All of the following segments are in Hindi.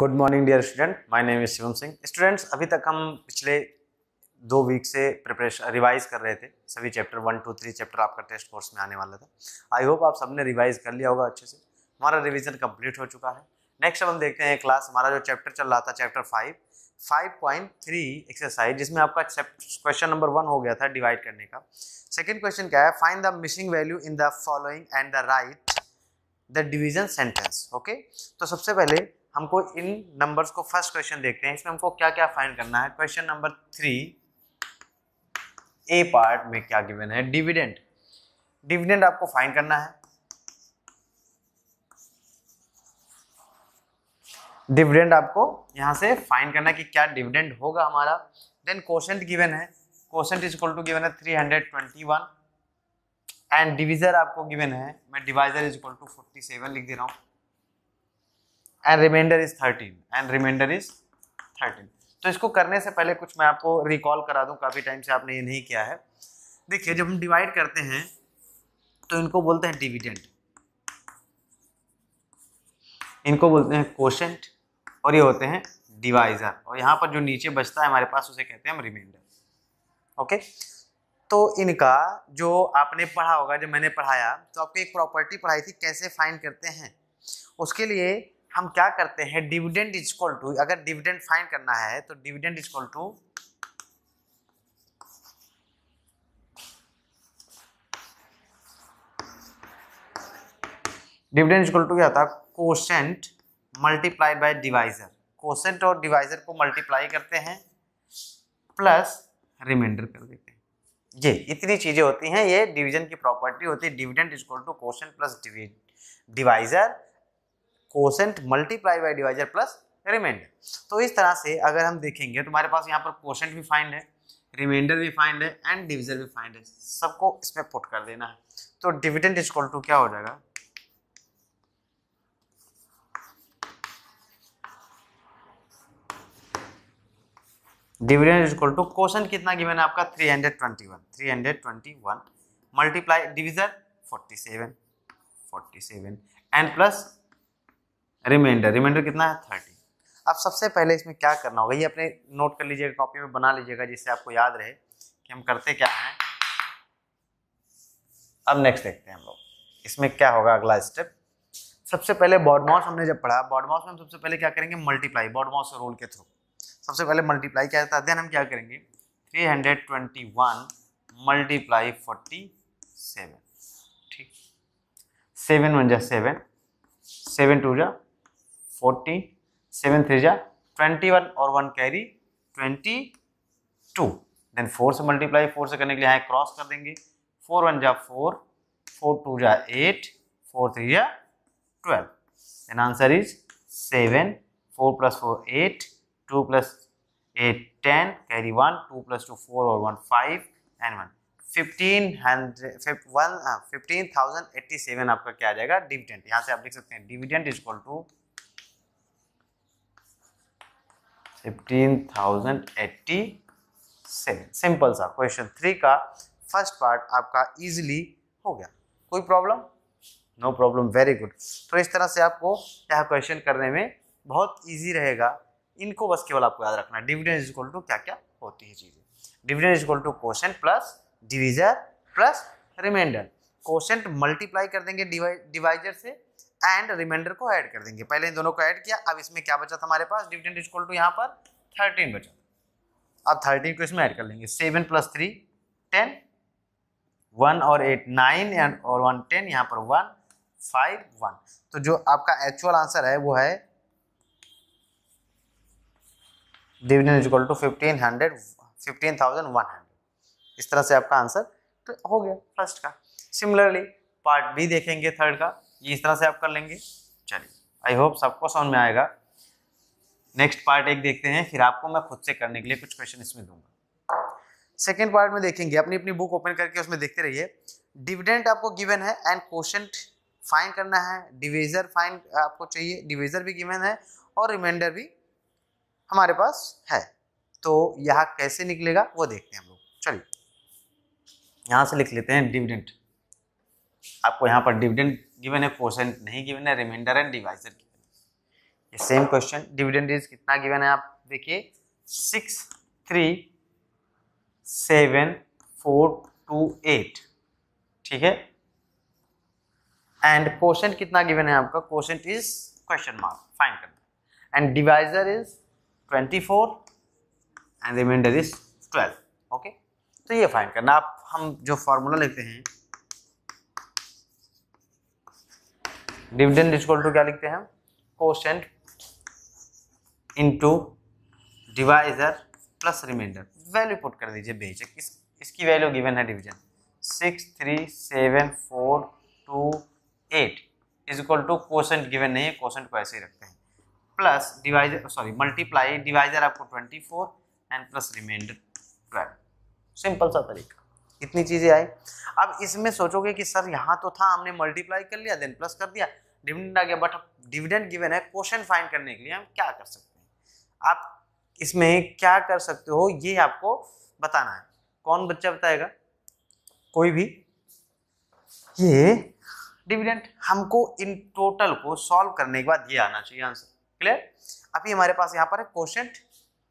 good morning dear student my name is Shivam Singh students अभी तक हम पिछले दो वीक से प्रिपरेशन रिवाइज कर रहे थे सभी chapter one two three chapter आपका टेस्ट कोर्स में आने वाला था आई होप आप सबने रिवाइज कर लिया होगा अच्छे से हमारा रिविजन कम्प्लीट हो चुका है नेक्स्ट अब हम देखते हैं क्लास हमारा जो चैप्टर चल रहा था chapter five five point three exercise जिसमें आपका क्वेश्चन नंबर वन हो गया था डिवाइड करने का सेकेंड क्वेश्चन क्या है find the missing value in the following and the right the division sentence okay तो सबसे पहले हमको इन नंबर्स को फर्स्ट क्वेश्चन देखते हैं इसमें हमको क्या क्या फाइंड करना है question number three A part में क्या गिवन है डिविडेंड डिविडेंड आपको फाइंड करना है डिविडेंड आपको यहां से फाइंड करना है कि क्या डिविडेंड होगा हमारा देन क्वेश्चन गिवन है question is equal to given है three hundred twenty one and divisor आपको गिवन है मैं divisor is equal to forty seven लिख दे रहा हूं and remainder is thirteen and remainder is thirteen तो इसको करने से पहले कुछ मैं आपको रिकॉल करा दूं काफ़ी टाइम से आपने ये नहीं किया है देखिए जब हम डिवाइड करते हैं तो इनको बोलते हैं डिविडेंड इनको बोलते हैं कोशेंट और ये होते हैं डिवाइजर और यहाँ पर जो नीचे बचता है हमारे पास उसे कहते हैं हम रिमाइंडर ओके तो इनका जो आपने पढ़ा होगा जो मैंने पढ़ाया तो आपको एक प्रॉपर्टी पढ़ाई थी कैसे फाइंड करते हैं उसके लिए हम क्या करते हैं डिविडेंड इज इक्वल टू अगर डिविडेंड फाइन करना है तो dividend is equal to dividend equal to क्या होता है quotient multiply by divisor quotient और डिवाइजर को मल्टीप्लाई करते हैं प्लस रिमाइंडर कर देते हैं ये इतनी चीज़ें होती हैं ये डिवीजन की प्रॉपर्टी होती है dividend is equal to quotient plus divisor quotient multiply by divisor plus remainder तो इस तरह से अगर हम देखेंगे तो हमारे पास यहाँ पर कोसेंट भी फाइंड है रिमाइंडर भी फाइंड है एंड डिविजर भी फाइंड है सबको इसमें पुट कर देना है तो डिविडेंड इजक्वल टू क्या हो जाएगा डिविडेंड इजक्वल टू क्वेश्चन कितना गिवन है आपका 321 321 multiply divisor 47 47 and plus remainder remainder कितना है थर्टी अब सबसे पहले इसमें क्या करना होगा ये अपने नोट कर लीजिएगा कॉपी में बना लीजिएगा जिससे आपको याद रहे कि हम करते क्या हैं अब नेक्स्ट देखते हैं हम लोग इसमें क्या होगा अगला स्टेप सबसे पहले बॉडमॉस हमने जब पढ़ा बॉडमॉस में हम सबसे पहले क्या करेंगे मल्टीप्लाई बॉडमॉस रूल के थ्रू सबसे पहले मल्टीप्लाई क्या जाता है देन हम क्या करेंगे 321 मल्टीप्लाई 47 ठीक सेवन वन जा सेवन सेवन टू जा फोर्टी सेवन थ्री जा ट्वेंटी वन और one carry twenty two then four से मल्टीप्लाई फोर से करने के लिए यहाँ क्रॉस कर देंगे फोर वन जा फोर फोर टू जा एट फोर थ्री जा twelve then answer is seven four plus four eight two plus eight ten carry one two plus two four और one five and one fifteen hundred one fifteen thousand eighty seven आपका क्या आ जाएगा डिविडेंट यहाँ से आप लिख सकते हैं dividend is equal to fifteen thousand seven simple सा क्वेश्चन थ्री का फर्स्ट पार्ट आपका इजीली हो गया कोई problem no problem very good तो इस तरह से आपको यह क्वेश्चन करने में बहुत ईजी रहेगा इनको बस केवल आपको याद रखना डिविडेंड इक्वल टू क्या क्या होती है चीज़ें dividend equal to question plus divisor plus remainder question multiply कर देंगे डिवाइजर से एंड रिमाइंडर को ऐड कर देंगे पहले इन दोनों को ऐड किया अब इसमें क्या बचा था हमारे पास डिविडेंड इक्वल टू यहाँ पर थर्टीन बचा अब थर्टीन को इसमें ऐड कर लेंगे seven plus three ten one और एट नाइन एंड और वन टेन यहाँ पर वन फाइव वन तो जो आपका एक्चुअल आंसर है वो है dividend equal to fifteen hundred fifteen thousand one hundred इस तरह से आपका आंसर तो हो गया फर्स्ट का सिमिलरली पार्ट बी देखेंगे थर्ड का ये इस तरह से आप कर लेंगे चलिए आई होप सबको समझ में आएगा नेक्स्ट पार्ट एक देखते हैं फिर आपको मैं खुद से करने के लिए कुछ क्वेश्चन इसमें दूंगा सेकेंड पार्ट में देखेंगे अपनी अपनी बुक ओपन करके उसमें देखते रहिए डिविडेंट आपको गिवन है एंड क्वेश्चन फाइन करना है डिविजर फाइन आपको चाहिए डिवीजर भी गिवन है और रिमाइंडर भी हमारे पास है तो यहाँ कैसे निकलेगा वो देखते हैं हम लोग चलिए यहाँ से लिख लेते हैं डिविडेंट आपको यहाँ पर डिविडेंट गिवन है कोशेंट नहीं गिवन है रिमाइंडर एंड डिवाइजर गिवन ये सेम क्वेश्चन डिविडेंड इज कितना गिवन है आप देखिए six three seven four two eight ठीक है एंड क्वेश्चन कितना गिवन है आपका question is question mark find करना and divisor is twenty four and remainder is twelve okay तो ये फाइन करना आप हम जो फॉर्मूला लेते हैं डिविडेंड इज टू क्या लिखते हैं quotient into divisor plus remainder value put कर दीजिए बेचक इस इसकी वैल्यू गिवन है division six three seven four two eight is equal to quotient given नहीं है कोशेंट को ऐसे ही रखते हैं plus divisor sorry multiply divisor आपको twenty four and plus remainder twelve simple सा तरीका कितनी चीज़ें आई अब इसमें सोचोगे कि सर यहाँ तो था हमने मल्टीप्लाई कर लिया देन प्लस कर दिया डिविडेंड आ गया बट डिविडेंड गिवन है क्वेश्चन फाइंड करने के लिए हम क्या कर सकते हैं आप इसमें क्या कर सकते हो ये आपको बताना है कौन बच्चा बताएगा कोई भी ये डिविडेंड हमको इन टोटल को सॉल्व करने के बाद ये आना चाहिए आंसर क्लियर अभी हमारे पास यहाँ पर क्वेश्चन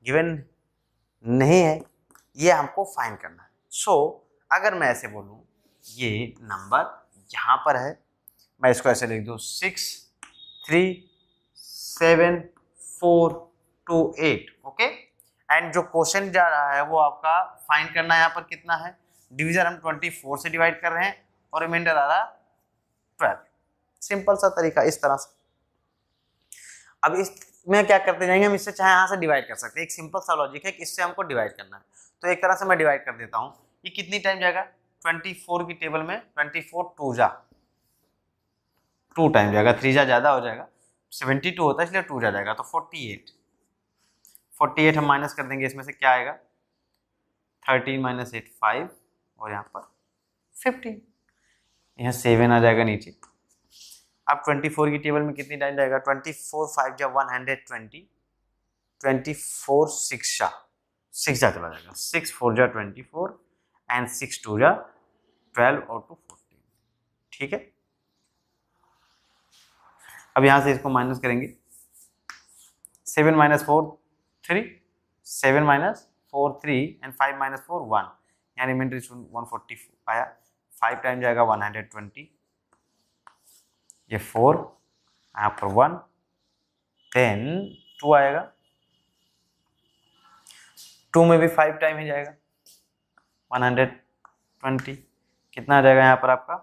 गिवन नहीं है ये हमको फाइन करना है सो so, अगर मैं ऐसे बोलूँ ये नंबर यहाँ पर है मैं इसको ऐसे लिख दूँ six three seven four two eight okay and जो क्वेश्चन जा रहा है वो आपका फाइंड करना यहाँ पर कितना है डिवीजन हम ट्वेंटी फोर से डिवाइड कर रहे हैं और रिमाइंडर आ रहा ट्वेल्व सिंपल सा तरीका इस तरह से अब इस में क्या करते जाएंगे हम इससे चाहे यहाँ से डिवाइड कर सकते हैं एक सिंपल सा लॉजिक है कि इससे हमको डिवाइड करना है तो एक तरह से मैं डिवाइड कर देता हूँ ये कितनी टाइम जाएगा 24 की टेबल में 24 फोर टू जा टू टाइम जाएगा थ्री जा ज़्यादा हो जाएगा 72 होता है इसलिए टू जा जाएगा तो 48 48 एट हम माइनस कर देंगे इसमें से क्या आएगा 13 माइनस एट फाइव और यहाँ पर 15 यहाँ सेवन आ जाएगा नीचे अब 24 की टेबल में कितनी टाइम जाएगा 24 फोर फाइव जा one hundred twenty twenty four six जा सिक्स जा चला जाएगा सिक्स फोर जा twenty four and six two या ट्वेल्व और टू फोर्टीन ठीक है अब यहां से इसको माइनस करेंगे seven minus four three seven minus four three and five minus four one यानी मिनट वन फोर्टी आया फाइव टाइम जाएगा वन हंड्रेड ट्वेंटी ये फोर यहाँ पर वन टेन टू आएगा टू में भी फाइव टाइम ही जाएगा वन हंड्रेड ट्वेंटी कितना आ जाएगा यहाँ पर आपका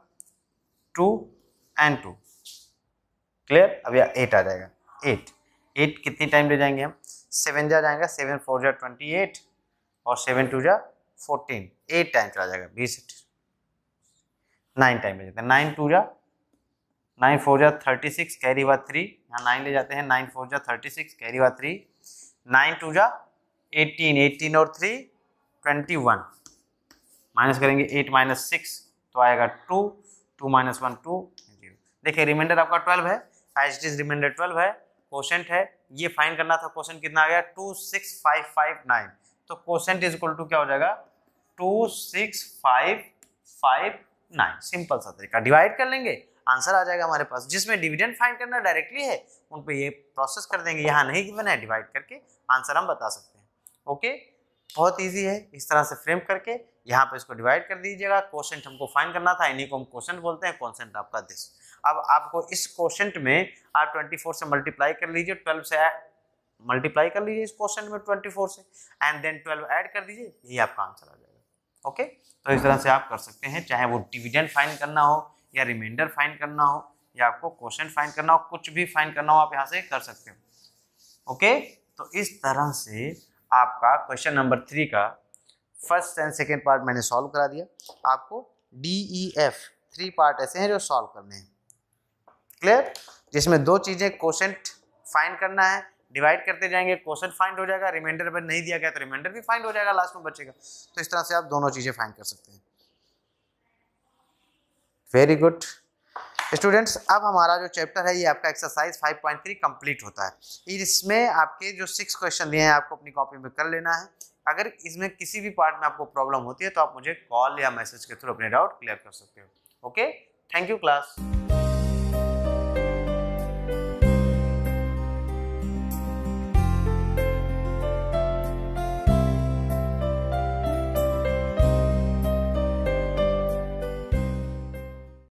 टू एंड टू क्लियर अब यहाँ एट आ जाएगा एट एट कितनी टाइम ले जाएंगे हम सेवन जा जाएगा सेवन फोर जा ट्वेंटी एट और सेवन टू जा फोर्टीन एट टाइम चला जाएगा बीस नाइन टाइम ले जाते हैं नाइन टू जा नाइन फोर जा थर्टी सिक्स कैरी हुआ थ्री यहाँ नाइन ले जाते हैं नाइन फोर जा थर्टी सिक्स कैरी हुआ थ्री नाइन टू जा एटीन एटीन और थ्री ट्वेंटी वन माइनस करेंगे एट माइनस सिक्स तो आएगा two two minus one two zero देखिए रिमाइंडर आपका ट्वेल्व है एच डी रिमाइंडर ट्वेल्व है क्वेश्चन है ये फाइन करना था क्वेश्चन कितना आ गया two six five five nine तो क्वेश्चन इज इक्वल टू क्या हो जाएगा two six five five nine simple सा तरीका डिवाइड कर लेंगे आंसर आ जाएगा हमारे पास जिसमें डिविडेंड फाइंड करना डायरेक्टली है उन पर ये प्रोसेस कर देंगे यहाँ नहीं गिवन है डिवाइड करके आंसर हम बता सकते हैं ओके बहुत ईजी है इस तरह से फ्रेम करके यहाँ पर इसको डिवाइड कर दीजिएगा क्वेश्चन हमको फाइन करना था इन्हीं को हम क्वेश्चन बोलते हैं क्वेश्चन आपका दिस अब आपको इस क्वेश्चन में आप ट्वेंटी से मल्टीप्लाई कर लीजिए ट्वेल्व से मल्टीप्लाई कर लीजिए इस क्वेश्चन में ट्वेंटी से एंड देन ट्वेल्व ऐड कर दीजिए यही आपका आंसर आ जाएगा ओके तो इस तरह से आप कर सकते हैं चाहे वो डिविडेंड फाइन करना हो या रिमाइंडर फाइन करना हो या आपको क्वेश्चन फाइन करना हो कुछ भी फाइन करना हो आप यहाँ से कर सकते हो ओके तो इस तरह से आपका क्वेश्चन नंबर थ्री का फर्स्ट एंड सेकेंड पार्ट मैंने सॉल्व करा दिया आपको D E F three part ऐसे हैं जो सॉल्व करने हैं क्लियर जिसमें दो चीज़ें कोशेंट फाइंड करना है डिवाइड करते जाएंगे क्वेश्चन फाइंड हो जाएगा रिमाइंडर पर नहीं दिया गया तो रिमाइंडर भी फाइंड हो जाएगा लास्ट में बचेगा तो इस तरह से आप दोनों चीज़ें फाइंड कर सकते हैं वेरी गुड स्टूडेंट्स अब हमारा जो चैप्टर है ये आपका एक्सरसाइज 5.3 कंप्लीट होता है इसमें आपके जो सिक्स क्वेश्चन दिए हैं आपको अपनी कॉपी में कर लेना है अगर इसमें किसी भी पार्ट में आपको प्रॉब्लम होती है तो आप मुझे कॉल या मैसेज के थ्रू अपने डाउट क्लियर कर सकते हो ओके थैंक यू क्लास